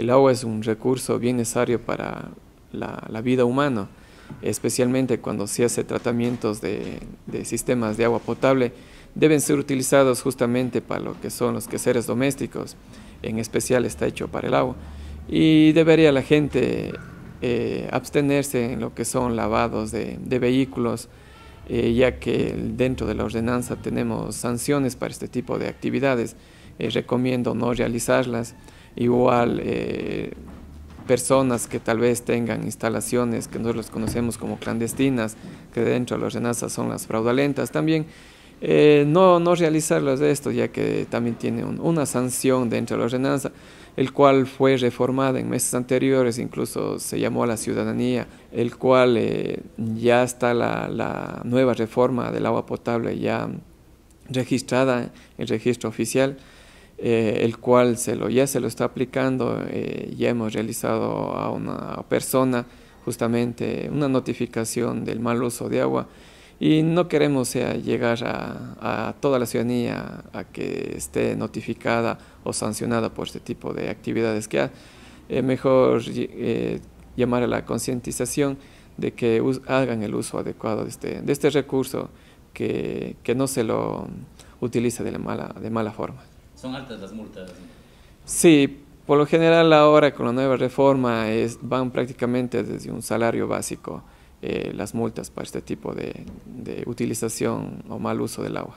El agua es un recurso bien necesario para la, vida humana, especialmente cuando se hace tratamientos de, sistemas de agua potable, deben ser utilizados justamente para lo que son los quehaceres domésticos, en especial está hecho para el agua. Y debería la gente eh, abstenerse en lo que son lavados de, vehículos, eh, ya que dentro de la ordenanza tenemos sanciones para este tipo de actividades. Eh, recomiendo no realizarlas. Igual, eh, personas que tal vez tengan instalaciones que no las conocemos como clandestinas, que dentro de la ordenanza son las fraudulentas, también eh, no, no realizarlas de esto, ya que también tiene una sanción dentro de la ordenanza, el cual fue reformada en meses anteriores, incluso se llamó a la ciudadanía, el cual eh, ya está la, la nueva reforma del agua potable ya registrada en el registro oficial. Eh, el cual lo, ya se lo está aplicando, eh, ya hemos realizado a una persona justamente una notificación del mal uso de agua y no queremos eh, llegar a, toda la ciudadanía a que esté notificada o sancionada por este tipo de actividades que mejor llamar a la concientización de que hagan el uso adecuado de este, este recurso, que, no se lo utilice de mala forma. Son altas las multas. Sí, por lo general ahora con la nueva reforma es, van prácticamente desde un salario básico eh, las multas para este tipo de utilización o mal uso del agua.